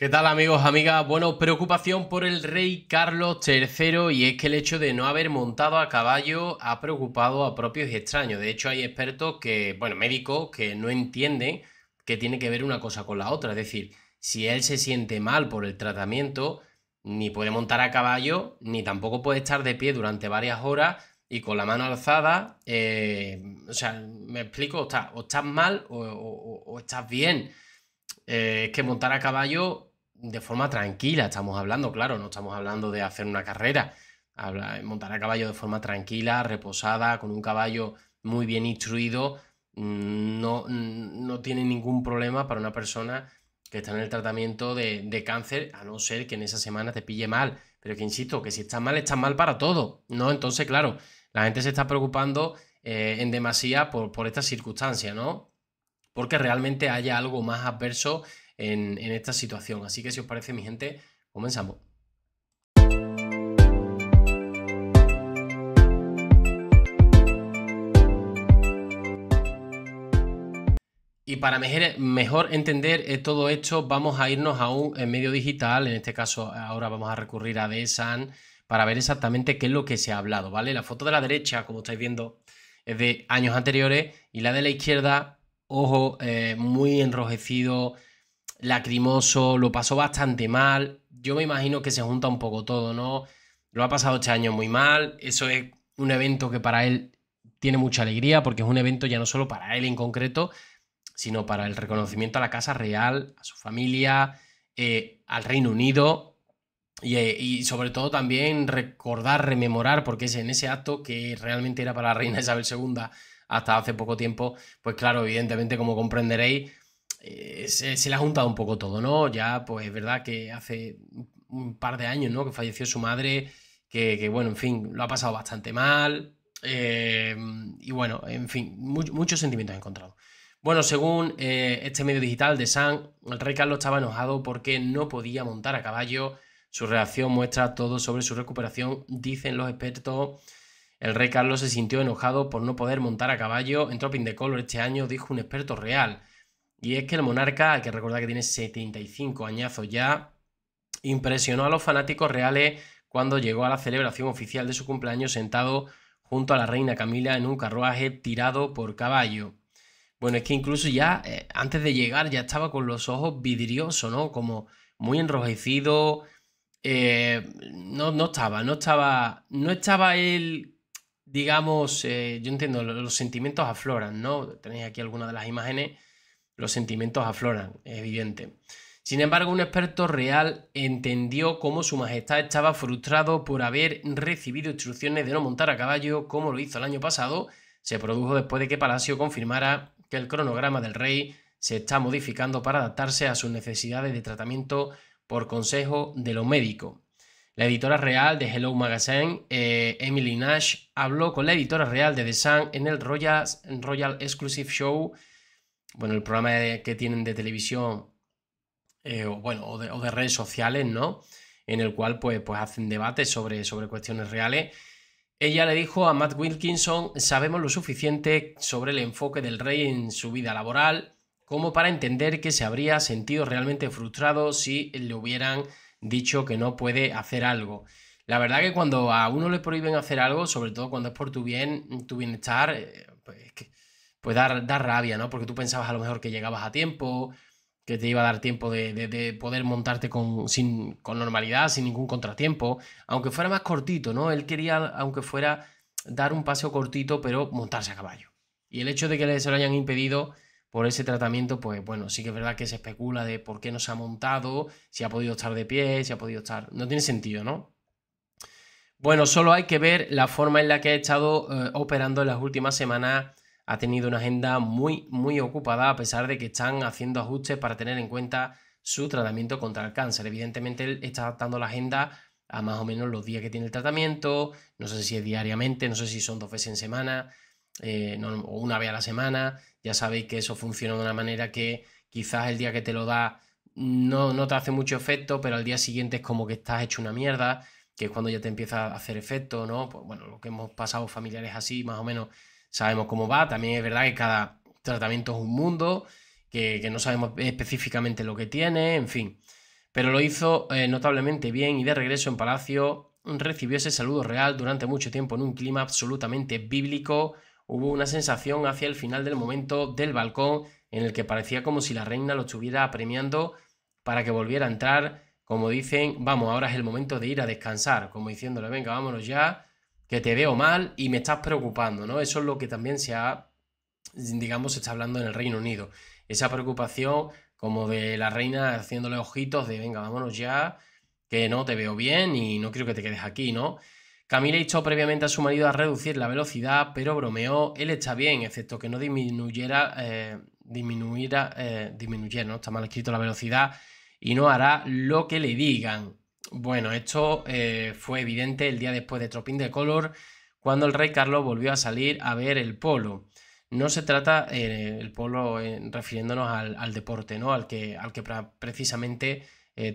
¿Qué tal amigos, amigas? Bueno, preocupación por el rey Carlos III y es que el hecho de no haber montado a caballo ha preocupado a propios y extraños. De hecho, hay expertos que, bueno, médicos que no entienden que tiene que ver una cosa con la otra. Es decir, si él se siente mal por el tratamiento, ni puede montar a caballo, ni tampoco puede estar de pie durante varias horas y con la mano alzada. Eh, o sea, me explico, o estás, mal o, estás bien. Eh, es que montar a caballo de forma tranquila, estamos hablando, claro, no estamos hablando de hacer una carrera, montar a caballo de forma tranquila, reposada, con un caballo muy bien instruido, mm, no, mm, no tiene ningún problema para una persona que está en el tratamiento de, cáncer, a no ser que en esa semana te pille mal. Pero que insisto, que si estás mal, estás mal para todo, ¿no? Entonces, claro, la gente se está preocupando eh, en demasía por, por esta circunstancia, ¿no? porque realmente haya algo más adverso en, esta situación. Así que si os parece, mi gente, comenzamos. Y para mejor, entender eh, todo esto, vamos a irnos a un medio digital. En este caso, ahora vamos a recurrir a DSAN para ver exactamente qué es lo que se ha hablado, ¿vale? La foto de la derecha, como estáis viendo, es de años anteriores y la de la izquierda ojo, eh, muy enrojecido, lacrimoso, lo pasó bastante mal. Yo me imagino que se junta un poco todo, ¿no? Lo ha pasado ocho este años muy mal, eso es un evento que para él tiene mucha alegría porque es un evento ya no solo para él en concreto, sino para el reconocimiento a la Casa Real, a su familia, eh, al Reino Unido y, eh, y, sobre todo también recordar, rememorar, porque es en ese acto que realmente era para la Reina Isabel II hasta hace poco tiempo, pues claro, evidentemente, como comprenderéis, eh, se, le ha juntado un poco todo, ¿no? Ya, pues es verdad que hace un par de años, ¿no? Que falleció su madre, que, bueno, en fin, lo ha pasado bastante mal. Eh, y bueno, en fin, muchos sentimientos encontrados. Bueno, según eh, este medio digital de San, el rey Carlos estaba enojado porque no podía montar a caballo. Su reacción muestra todo sobre su recuperación, dicen los expertos. El rey Carlos se sintió enojado por no poder montar a caballo en Tropping de Color este año, dijo un experto real. Y es que el monarca, que recordar que tiene 75 añazos ya, impresionó a los fanáticos reales cuando llegó a la celebración oficial de su cumpleaños sentado junto a la reina Camila en un carruaje tirado por caballo. Bueno, es que incluso ya eh, antes de llegar ya estaba con los ojos vidriosos, ¿no? Como muy enrojecido. Eh, no, no estaba, no estaba, no estaba él digamos, eh, yo entiendo, los sentimientos afloran, ¿no? Tenéis aquí algunas de las imágenes, los sentimientos afloran, es evidente. Sin embargo, un experto real entendió cómo su majestad estaba frustrado por haber recibido instrucciones de no montar a caballo como lo hizo el año pasado. Se produjo después de que Palacio confirmara que el cronograma del rey se está modificando para adaptarse a sus necesidades de tratamiento por consejo de los médicos. La editora real de Hello Magazine, eh, Emily Nash, habló con la editora real de The Sun en el Royal, Royal Exclusive Show, bueno, el programa que tienen de televisión, eh, o, bueno, de, redes sociales, ¿no? En el cual pues, pues hacen debates sobre, sobre cuestiones reales. Ella le dijo a Matt Wilkinson, sabemos lo suficiente sobre el enfoque del rey en su vida laboral como para entender que se habría sentido realmente frustrado si le hubieran dicho que no puede hacer algo. La verdad que cuando a uno le prohíben hacer algo, sobre todo cuando es por tu bien, tu bienestar, eh, pues, dar, rabia, ¿no? Porque tú pensabas a lo mejor que llegabas a tiempo, que te iba a dar tiempo de, poder montarte con, sin, con normalidad, sin ningún contratiempo, aunque fuera más cortito, ¿no? Él quería, aunque fuera dar un paseo cortito, pero montarse a caballo. Y el hecho de que se lo hayan impedido, por ese tratamiento, pues bueno, sí que es verdad que se especula de por qué no se ha montado, si ha podido estar de pie, si ha podido estar... No tiene sentido, ¿no? Bueno, solo hay que ver la forma en la que ha estado eh, operando en las últimas semanas. Ha tenido una agenda muy, muy ocupada, a pesar de que están haciendo ajustes para tener en cuenta su tratamiento contra el cáncer. Evidentemente, él está adaptando la agenda a más o menos los días que tiene el tratamiento. No sé si es diariamente, no sé si son dos veces en semana. Eh, una vez a la semana. Ya sabéis que eso funciona de una manera que quizás el día que te lo da no, te hace mucho efecto, pero al día siguiente es como que estás hecho una mierda, que es cuando ya te empieza a hacer efecto, ¿no? Pues bueno, lo que hemos pasado familiares así, más o menos sabemos cómo va. También es verdad que cada tratamiento es un mundo, que, no sabemos específicamente lo que tiene, en fin. Pero lo hizo eh, notablemente bien y de regreso en Palacio recibió ese saludo real durante mucho tiempo en un clima absolutamente bíblico, hubo una sensación hacia el final del momento del balcón en el que parecía como si la reina lo estuviera apremiando para que volviera a entrar, como dicen, vamos, ahora es el momento de ir a descansar, como diciéndole, venga, vámonos ya, que te veo mal y me estás preocupando, ¿no? Eso es lo que también se ha, digamos, se está hablando en el Reino Unido, esa preocupación como de la reina haciéndole ojitos de, venga, vámonos ya, que no te veo bien y no quiero que te quedes aquí, ¿no? Camila echó previamente a su marido a reducir la velocidad, pero bromeó, él está bien, excepto que no disminuyera, eh, disminuyera, eh, ¿no? Está mal escrito la velocidad y no hará lo que le digan. Bueno, esto eh, fue evidente el día después de Tropín de Color, cuando el rey Carlos volvió a salir a ver el polo. No se trata eh, el polo refiriéndonos al, deporte, ¿no? Al que, al que precisamente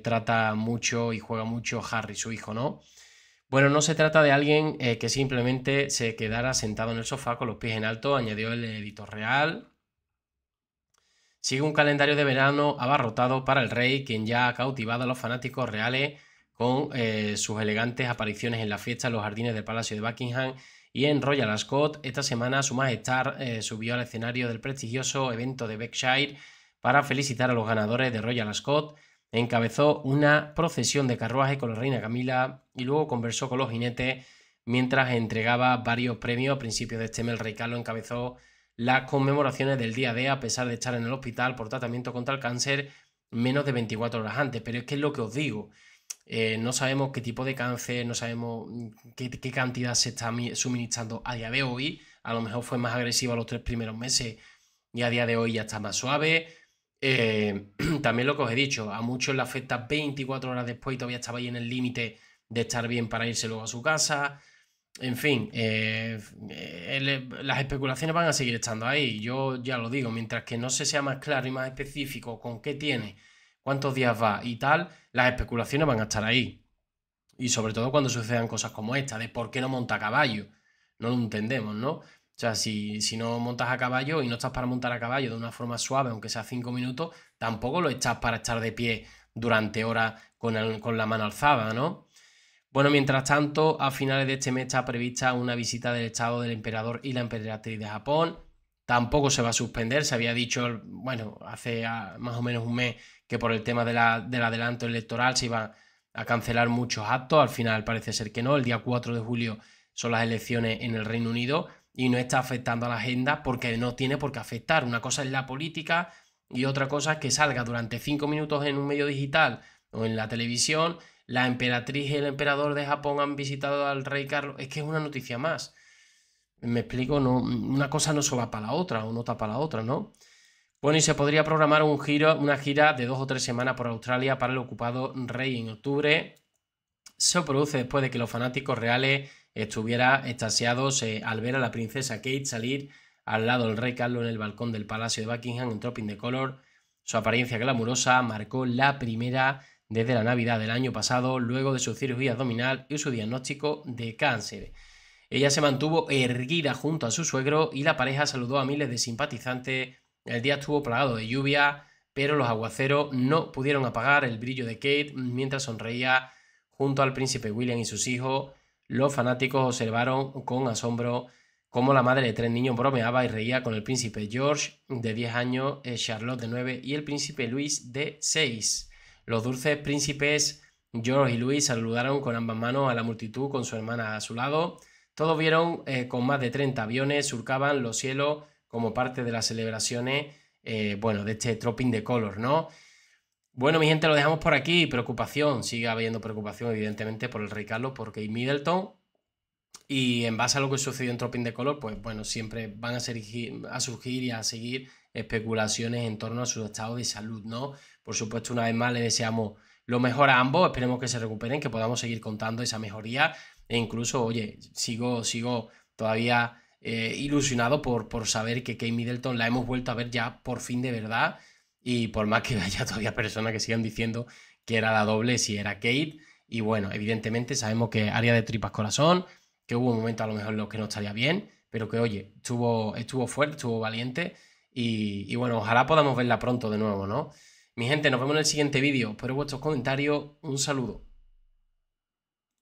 trata mucho y juega mucho Harry, su hijo, ¿no? Bueno, no se trata de alguien eh, que simplemente se quedara sentado en el sofá con los pies en alto, añadió el editor real. Sigue un calendario de verano abarrotado para el rey, quien ya ha cautivado a los fanáticos reales con eh, sus elegantes apariciones en la fiesta en los jardines del Palacio de Buckingham y en Royal Ascot. Esta semana su majestad eh, subió al escenario del prestigioso evento de Beckshire para felicitar a los ganadores de Royal Ascot encabezó una procesión de carruaje con la reina Camila y luego conversó con los jinetes mientras entregaba varios premios. A principios de este mes el rey Carlos encabezó las conmemoraciones del día de... a pesar de estar en el hospital por tratamiento contra el cáncer menos de 24 horas antes. Pero es que es lo que os digo. Eh, no sabemos qué tipo de cáncer, no sabemos mm, qué, qué, cantidad se está suministrando a día de hoy. A lo mejor fue más agresiva los tres primeros meses y a día de hoy ya está más suave. Eh, también lo que os he dicho, a muchos la afecta 24 horas después y todavía estaba ahí en el límite de estar bien para irse luego a su casa. En fin, eh, eh, las especulaciones van a seguir estando ahí. Yo ya lo digo, mientras que no se sea más claro y más específico con qué tiene, cuántos días va y tal, las especulaciones van a estar ahí. Y sobre todo cuando sucedan cosas como esta, de por qué no monta caballo. No lo entendemos, ¿no? O sea, si, no montas a caballo y no estás para montar a caballo de una forma suave, aunque sea cinco minutos, tampoco lo estás para estar de pie durante horas con, la mano alzada, ¿no? Bueno, mientras tanto, a finales de este mes está prevista una visita del Estado del Emperador y la Emperatriz de Japón. Tampoco se va a suspender, se había dicho, bueno, hace ah, más o menos un mes que por el tema del adelanto electoral se iba a cancelar muchos actos, al final parece ser que no, el día 4 de julio son las elecciones en el Reino Unido y no está afectando a la agenda porque no tiene por qué afectar. Una cosa es la política y otra cosa es que salga durante cinco minutos en un medio digital o en la televisión. La emperatriz y el emperador de Japón han visitado al rey Carlos. Es que es una noticia más. Me explico, no, una cosa no se va para la otra o no tapa la otra, ¿no? Bueno, y se podría programar un giro, una gira de dos o tres semanas por Australia para el ocupado rey en octubre. Se produce después de que los fanáticos reales estuviera extasiado eh, al ver a la princesa Kate salir al lado del rey Carlos en el balcón del Palacio de Buckingham en Tropping de Color. Su apariencia glamurosa marcó la primera desde la Navidad del año pasado, luego de su cirugía abdominal y su diagnóstico de cáncer. Ella se mantuvo erguida junto a su suegro y la pareja saludó a miles de simpatizantes. El día estuvo plagado de lluvia, pero los aguaceros no pudieron apagar el brillo de Kate mientras sonreía junto al príncipe William y sus hijos los fanáticos observaron con asombro cómo la madre de tres niños bromeaba y reía con el príncipe George de 10 años, eh, Charlotte de 9 y el príncipe Luis de 6. Los dulces príncipes George y Luis saludaron con ambas manos a la multitud con su hermana a su lado. Todos vieron eh, con más de 30 aviones surcaban los cielos como parte de las celebraciones, eh, bueno, de este tropping de color, ¿no? Bueno, mi gente, lo dejamos por aquí. Preocupación, sigue habiendo preocupación, evidentemente, por el Rey Carlos, por Kate Middleton. Y en base a lo que sucedió en Tropin de Color, pues bueno, siempre van a, surgir, a surgir y a seguir especulaciones en torno a su estado de salud, ¿no? Por supuesto, una vez más le deseamos lo mejor a ambos, esperemos que se recuperen, que podamos seguir contando esa mejoría. E incluso, oye, sigo, sigo todavía eh, ilusionado por, por saber que Kate Middleton la hemos vuelto a ver ya por fin de verdad y por más que haya todavía personas que sigan diciendo que era la doble, si era Kate. Y bueno, evidentemente sabemos que área de tripas corazón, que hubo un momento a lo mejor en los que no estaría bien, pero que oye, estuvo, estuvo fuerte, estuvo valiente. Y, y bueno, ojalá podamos verla pronto de nuevo, ¿no? Mi gente, nos vemos en el siguiente vídeo. Espero vuestros comentarios. Un saludo.